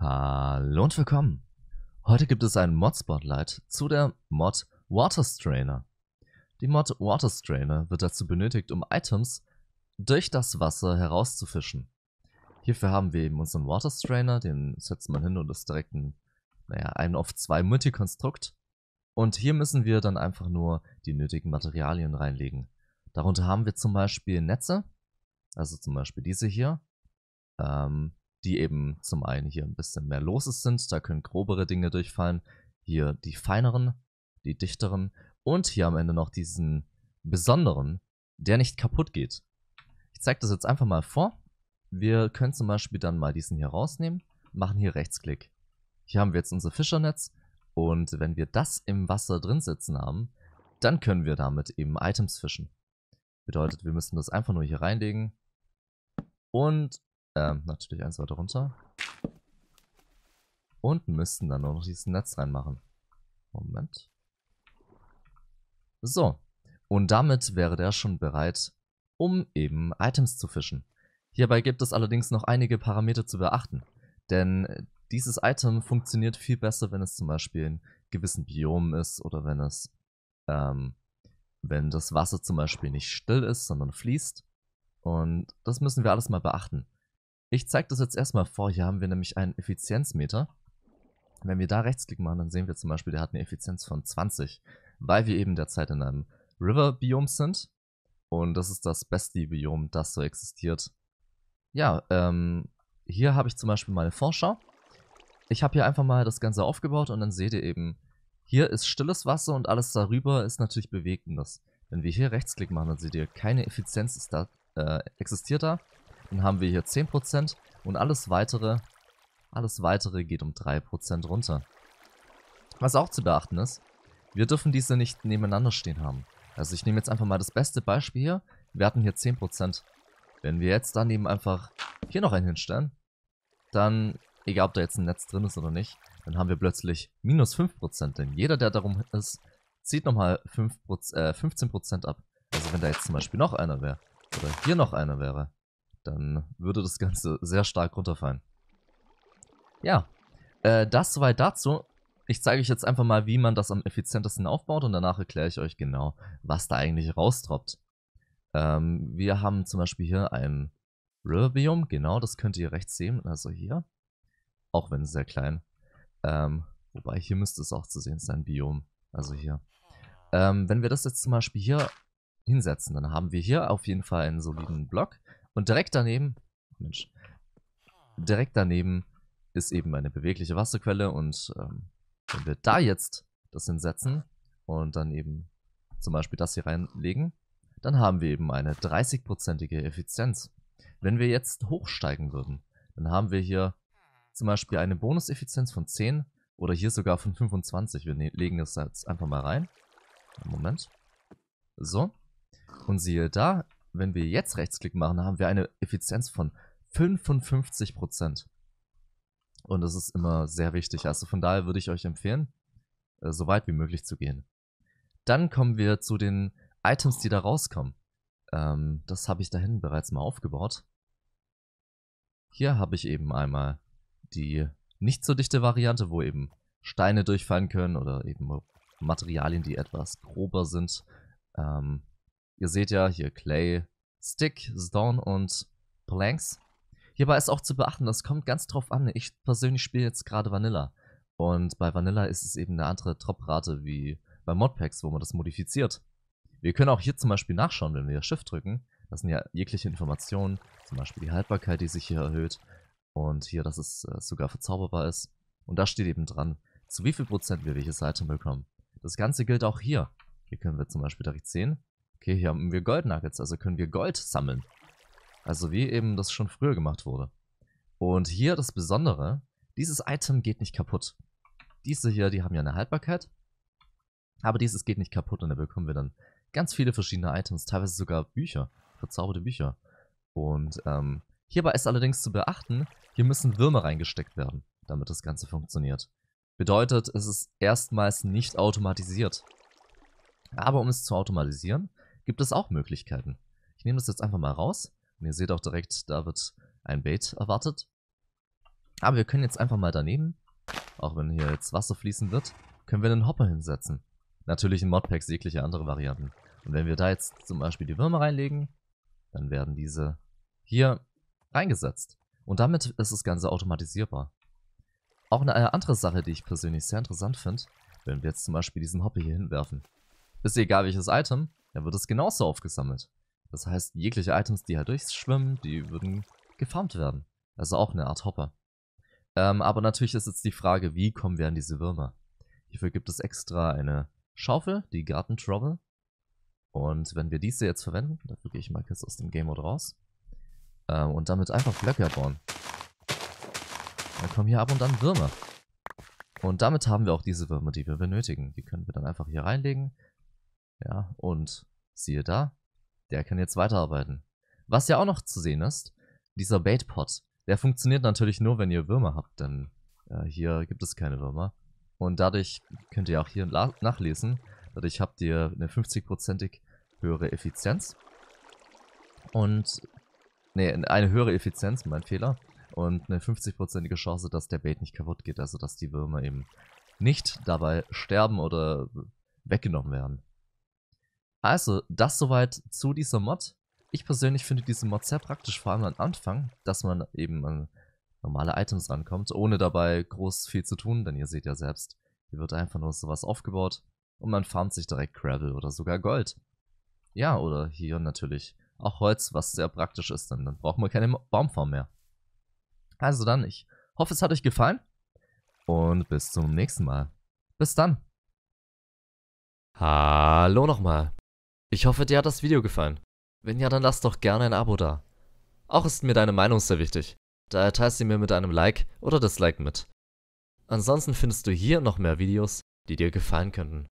Hallo und willkommen. Heute gibt es ein Mod-Spotlight zu der Mod Water Strainer. Die Mod Water Strainer wird dazu benötigt, um Items durch das Wasser herauszufischen. Hierfür haben wir eben unseren Water Strainer, den setzt man hin und ist direkt ein, naja, ein auf zwei Multikonstrukt. Und hier müssen wir dann einfach nur die nötigen Materialien reinlegen. Darunter haben wir zum Beispiel Netze, also zum Beispiel diese hier, ähm, die eben zum einen hier ein bisschen mehr Loses sind, da können grobere Dinge durchfallen, hier die feineren, die dichteren und hier am Ende noch diesen besonderen, der nicht kaputt geht. Ich zeige das jetzt einfach mal vor. Wir können zum Beispiel dann mal diesen hier rausnehmen, machen hier Rechtsklick. Hier haben wir jetzt unser Fischernetz und wenn wir das im Wasser drin sitzen haben, dann können wir damit eben Items fischen. Bedeutet, wir müssen das einfach nur hier reinlegen und ähm, natürlich eins weiter runter. Und müssten dann nur noch dieses Netz reinmachen. Moment. So. Und damit wäre der schon bereit, um eben Items zu fischen. Hierbei gibt es allerdings noch einige Parameter zu beachten. Denn dieses Item funktioniert viel besser, wenn es zum Beispiel in gewissen Biomen ist oder wenn es, ähm, wenn das Wasser zum Beispiel nicht still ist, sondern fließt. Und das müssen wir alles mal beachten. Ich zeige das jetzt erstmal vor. Hier haben wir nämlich einen Effizienzmeter. Wenn wir da Rechtsklick machen, dann sehen wir zum Beispiel, der hat eine Effizienz von 20, weil wir eben derzeit in einem River-Biom sind. Und das ist das beste Biom, das so existiert. Ja, ähm, hier habe ich zum Beispiel meine Vorschau. Ich habe hier einfach mal das Ganze aufgebaut und dann seht ihr eben, hier ist stilles Wasser und alles darüber ist natürlich bewegendes. Wenn wir hier Rechtsklick machen, dann seht ihr, keine Effizienz ist da, äh, existiert da. Dann haben wir hier 10% und alles weitere, alles weitere geht um 3% runter. Was auch zu beachten ist, wir dürfen diese nicht nebeneinander stehen haben. Also ich nehme jetzt einfach mal das beste Beispiel hier. Wir hatten hier 10%. Wenn wir jetzt daneben einfach hier noch einen hinstellen, dann, egal ob da jetzt ein Netz drin ist oder nicht, dann haben wir plötzlich minus 5%. Denn jeder, der darum ist, zieht nochmal 5%, äh, 15% ab. Also wenn da jetzt zum Beispiel noch einer wäre, oder hier noch einer wäre, dann würde das Ganze sehr stark runterfallen. Ja, äh, das soweit dazu. Ich zeige euch jetzt einfach mal, wie man das am effizientesten aufbaut und danach erkläre ich euch genau, was da eigentlich raustroppt. Ähm, wir haben zum Beispiel hier ein Riverbiom, genau, das könnt ihr rechts sehen, also hier. Auch wenn sehr klein. Ähm, wobei hier müsste es auch zu sehen sein, Biom, also hier. Ähm, wenn wir das jetzt zum Beispiel hier hinsetzen, dann haben wir hier auf jeden Fall einen soliden Block. Und direkt daneben, oh Mensch, direkt daneben ist eben eine bewegliche Wasserquelle und ähm, wenn wir da jetzt das hinsetzen und dann eben zum Beispiel das hier reinlegen, dann haben wir eben eine 30-prozentige Effizienz. Wenn wir jetzt hochsteigen würden, dann haben wir hier zum Beispiel eine Bonuseffizienz von 10 oder hier sogar von 25. Wir ne-, legen das jetzt einfach mal rein. Moment. So. Und siehe da, wenn wir jetzt Rechtsklick machen, haben wir eine Effizienz von 55 Und das ist immer sehr wichtig. Also von daher würde ich euch empfehlen, äh, so weit wie möglich zu gehen. Dann kommen wir zu den Items, die da rauskommen. Ähm, das habe ich dahin bereits mal aufgebaut. Hier habe ich eben einmal die nicht so dichte Variante, wo eben Steine durchfallen können oder eben Materialien, die etwas grober sind. Ähm, Ihr seht ja hier Clay, Stick, Stone und Planks. Hierbei ist auch zu beachten, das kommt ganz drauf an. Ich persönlich spiele jetzt gerade Vanilla. Und bei Vanilla ist es eben eine andere Droprate wie bei Modpacks, wo man das modifiziert. Wir können auch hier zum Beispiel nachschauen, wenn wir Shift drücken. Das sind ja jegliche Informationen, zum Beispiel die Haltbarkeit, die sich hier erhöht. Und hier, dass es äh, sogar verzauberbar ist. Und da steht eben dran, zu wie viel Prozent wir welches Item bekommen. Das Ganze gilt auch hier. Hier können wir zum Beispiel direkt sehen, Okay, hier haben wir Goldnuggets, also können wir Gold sammeln. Also wie eben das schon früher gemacht wurde. Und hier das Besondere, dieses Item geht nicht kaputt. Diese hier, die haben ja eine Haltbarkeit. Aber dieses geht nicht kaputt und da bekommen wir dann ganz viele verschiedene Items, teilweise sogar Bücher, verzauberte Bücher. Und ähm, hierbei ist allerdings zu beachten, hier müssen Würmer reingesteckt werden, damit das Ganze funktioniert. Bedeutet, es ist erstmals nicht automatisiert. Aber um es zu automatisieren, gibt es auch Möglichkeiten. Ich nehme das jetzt einfach mal raus. Und ihr seht auch direkt, da wird ein Bait erwartet. Aber wir können jetzt einfach mal daneben, auch wenn hier jetzt Wasser fließen wird, können wir einen Hopper hinsetzen. Natürlich in Modpacks jegliche andere Varianten. Und wenn wir da jetzt zum Beispiel die Würmer reinlegen, dann werden diese hier reingesetzt. Und damit ist das Ganze automatisierbar. Auch eine andere Sache, die ich persönlich sehr interessant finde, wenn wir jetzt zum Beispiel diesen Hopper hier hinwerfen. Ist egal welches Item, dann wird es genauso aufgesammelt. Das heißt, jegliche Items, die halt durchschwimmen, die würden gefarmt werden. Also auch eine Art Hopper. Ähm, aber natürlich ist jetzt die Frage, wie kommen wir an diese Würmer? Hierfür gibt es extra eine Schaufel, die Garten Trouble. Und wenn wir diese jetzt verwenden, dafür gehe ich mal kurz aus dem Game Mode raus. Ähm, und damit einfach Blöcke abbauen. Dann kommen hier ab und an Würmer. Und damit haben wir auch diese Würmer, die wir benötigen. Die können wir dann einfach hier reinlegen. Ja, und siehe da, der kann jetzt weiterarbeiten. Was ja auch noch zu sehen ist, dieser Baitpot. Der funktioniert natürlich nur, wenn ihr Würmer habt, denn äh, hier gibt es keine Würmer. Und dadurch könnt ihr auch hier nachlesen. Dadurch habt ihr eine 50% höhere Effizienz. Und, ne, eine höhere Effizienz, mein Fehler. Und eine 50%ige Chance, dass der Bait nicht kaputt geht, also dass die Würmer eben nicht dabei sterben oder weggenommen werden. Also, das soweit zu dieser Mod. Ich persönlich finde diese Mod sehr praktisch, vor allem am Anfang, dass man eben an normale Items rankommt, ohne dabei groß viel zu tun, denn ihr seht ja selbst, hier wird einfach nur sowas aufgebaut und man farmt sich direkt Gravel oder sogar Gold. Ja, oder hier natürlich auch Holz, was sehr praktisch ist, denn dann braucht man keine Baumform mehr. Also dann, ich hoffe, es hat euch gefallen und bis zum nächsten Mal. Bis dann. Hallo nochmal. Ich hoffe, dir hat das Video gefallen. Wenn ja, dann lass doch gerne ein Abo da. Auch ist mir deine Meinung sehr wichtig, daher teilst sie mir mit einem Like oder Dislike mit. Ansonsten findest du hier noch mehr Videos, die dir gefallen könnten.